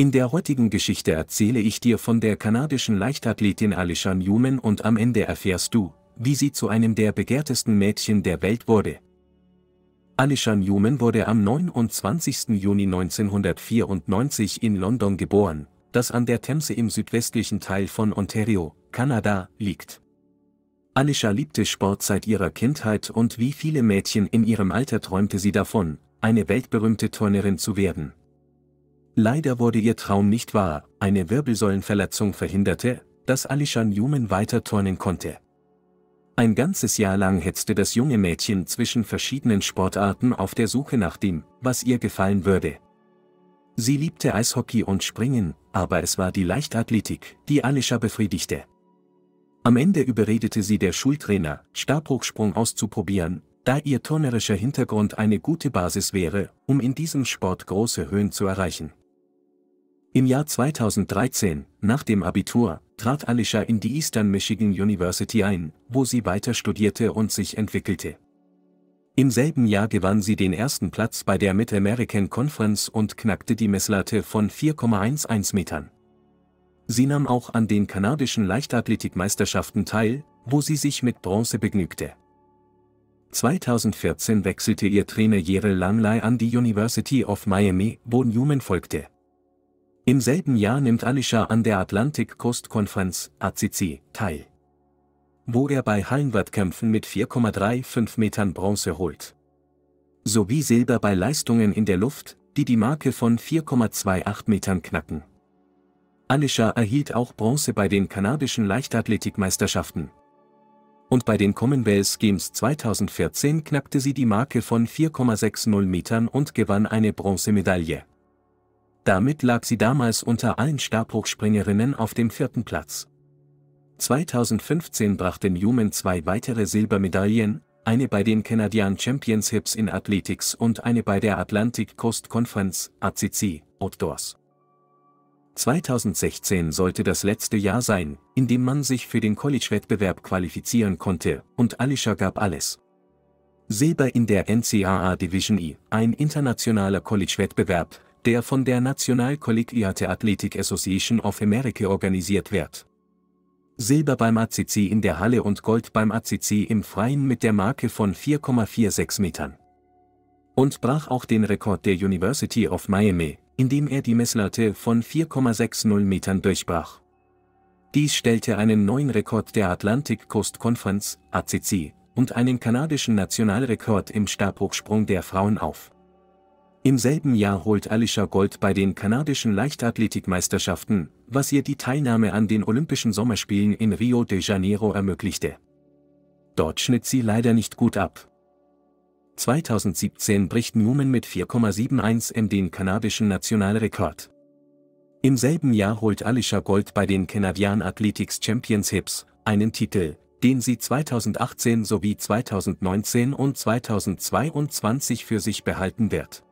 In der heutigen Geschichte erzähle ich dir von der kanadischen Leichtathletin Alishan Newman und am Ende erfährst du, wie sie zu einem der begehrtesten Mädchen der Welt wurde. Alishan Newman wurde am 29. Juni 1994 in London geboren, das an der Themse im südwestlichen Teil von Ontario, Kanada, liegt. Alisha liebte Sport seit ihrer Kindheit und wie viele Mädchen in ihrem Alter träumte sie davon, eine weltberühmte Turnerin zu werden. Leider wurde ihr Traum nicht wahr, eine Wirbelsäulenverletzung verhinderte, dass Alisha Newman weiter turnen konnte. Ein ganzes Jahr lang hetzte das junge Mädchen zwischen verschiedenen Sportarten auf der Suche nach dem, was ihr gefallen würde. Sie liebte Eishockey und Springen, aber es war die Leichtathletik, die Alisha befriedigte. Am Ende überredete sie der Schultrainer, Stabhochsprung auszuprobieren, da ihr turnerischer Hintergrund eine gute Basis wäre, um in diesem Sport große Höhen zu erreichen. Im Jahr 2013, nach dem Abitur, trat Alisha in die Eastern Michigan University ein, wo sie weiter studierte und sich entwickelte. Im selben Jahr gewann sie den ersten Platz bei der Mid-American Conference und knackte die Messlatte von 4,11 Metern. Sie nahm auch an den kanadischen Leichtathletikmeisterschaften teil, wo sie sich mit Bronze begnügte. 2014 wechselte ihr Trainer Jerel Langley an die University of Miami, wo Newman folgte. Im selben Jahr nimmt Alisha an der Atlantic Coast Conference, ACC, teil. Wo er bei Hallenwettkämpfen mit 4,35 Metern Bronze holt. Sowie Silber bei Leistungen in der Luft, die die Marke von 4,28 Metern knacken. Alisha erhielt auch Bronze bei den kanadischen Leichtathletikmeisterschaften. Und bei den Commonwealth Games 2014 knackte sie die Marke von 4,60 Metern und gewann eine Bronzemedaille. Damit lag sie damals unter allen Stabhochspringerinnen auf dem vierten Platz. 2015 brachte Newman zwei weitere Silbermedaillen, eine bei den Canadian Championships in Athletics und eine bei der Atlantic Coast Conference, ACC, Outdoors. 2016 sollte das letzte Jahr sein, in dem man sich für den College-Wettbewerb qualifizieren konnte, und Alicia gab alles. Silber in der NCAA Division E, ein internationaler College-Wettbewerb, der von der National Collegiate Athletic Association of America organisiert wird. Silber beim ACC in der Halle und Gold beim ACC im Freien mit der Marke von 4,46 Metern. Und brach auch den Rekord der University of Miami, indem er die Messlatte von 4,60 Metern durchbrach. Dies stellte einen neuen Rekord der Atlantic Coast Conference, ACC, und einen kanadischen Nationalrekord im Stabhochsprung der Frauen auf. Im selben Jahr holt Alicia Gold bei den kanadischen Leichtathletikmeisterschaften, was ihr die Teilnahme an den Olympischen Sommerspielen in Rio de Janeiro ermöglichte. Dort schnitt sie leider nicht gut ab. 2017 bricht Newman mit 4,71 m den kanadischen Nationalrekord. Im selben Jahr holt Alicia Gold bei den Canadian Athletics Championships einen Titel, den sie 2018 sowie 2019 und 2022 für sich behalten wird.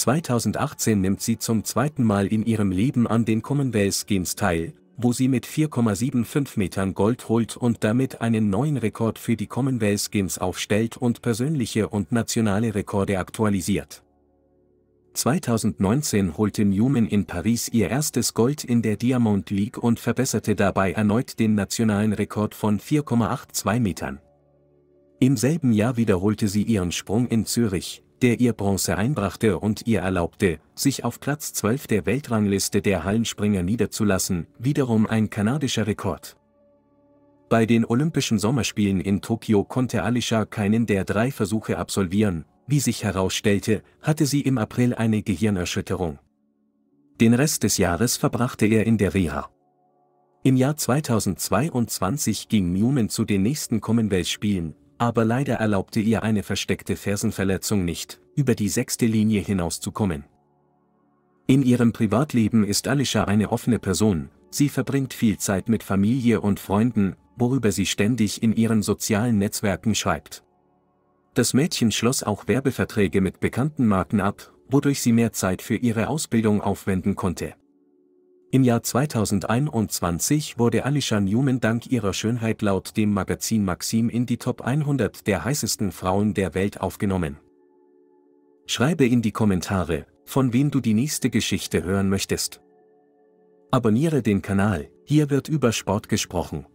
2018 nimmt sie zum zweiten Mal in ihrem Leben an den Commonwealth Games teil, wo sie mit 4,75 Metern Gold holt und damit einen neuen Rekord für die Commonwealth Games aufstellt und persönliche und nationale Rekorde aktualisiert. 2019 holte Newman in Paris ihr erstes Gold in der Diamond League und verbesserte dabei erneut den nationalen Rekord von 4,82 Metern. Im selben Jahr wiederholte sie ihren Sprung in Zürich, der ihr Bronze einbrachte und ihr erlaubte, sich auf Platz 12 der Weltrangliste der Hallenspringer niederzulassen, wiederum ein kanadischer Rekord. Bei den Olympischen Sommerspielen in Tokio konnte Alisha keinen der drei Versuche absolvieren, wie sich herausstellte, hatte sie im April eine Gehirnerschütterung. Den Rest des Jahres verbrachte er in der Reha. Im Jahr 2022 ging Newman zu den nächsten Commonwealth-Spielen, aber leider erlaubte ihr eine versteckte Fersenverletzung nicht, über die sechste Linie hinauszukommen. In ihrem Privatleben ist Alicia eine offene Person, sie verbringt viel Zeit mit Familie und Freunden, worüber sie ständig in ihren sozialen Netzwerken schreibt. Das Mädchen schloss auch Werbeverträge mit bekannten Marken ab, wodurch sie mehr Zeit für ihre Ausbildung aufwenden konnte. Im Jahr 2021 wurde Alisha Newman dank ihrer Schönheit laut dem Magazin Maxim in die Top 100 der heißesten Frauen der Welt aufgenommen. Schreibe in die Kommentare, von wem du die nächste Geschichte hören möchtest. Abonniere den Kanal, hier wird über Sport gesprochen.